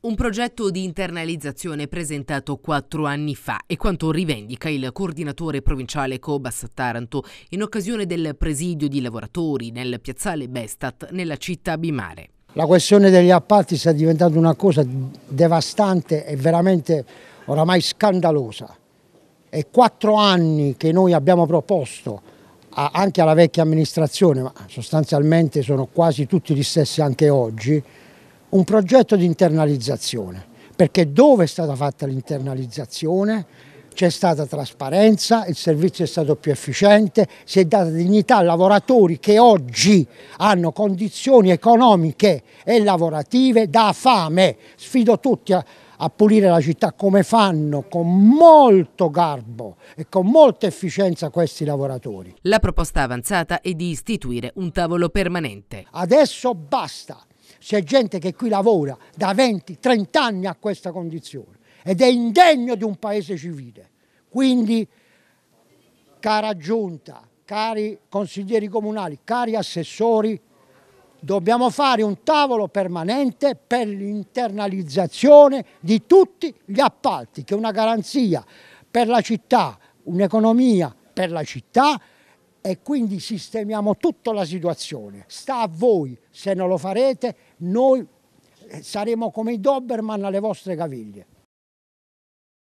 Un progetto di internalizzazione presentato quattro anni fa e quanto rivendica il coordinatore provinciale Cobas Taranto in occasione del presidio di lavoratori nel piazzale Bestat nella città Bimare. La questione degli appalti sta diventando una cosa devastante e veramente oramai scandalosa. È quattro anni che noi abbiamo proposto anche alla vecchia amministrazione, ma sostanzialmente sono quasi tutti gli stessi anche oggi, un progetto di internalizzazione, perché dove è stata fatta l'internalizzazione c'è stata trasparenza, il servizio è stato più efficiente, si è data dignità a lavoratori che oggi hanno condizioni economiche e lavorative da fame. Sfido tutti a, a pulire la città come fanno con molto garbo e con molta efficienza questi lavoratori. La proposta avanzata è di istituire un tavolo permanente. Adesso basta, c'è gente che qui lavora da 20-30 anni a questa condizione ed è indegno di un paese civile. Quindi, cara giunta, cari consiglieri comunali, cari assessori, dobbiamo fare un tavolo permanente per l'internalizzazione di tutti gli appalti, che è una garanzia per la città, un'economia per la città, e quindi sistemiamo tutta la situazione. Sta a voi, se non lo farete noi eh, saremo come i Doberman alle vostre caviglie.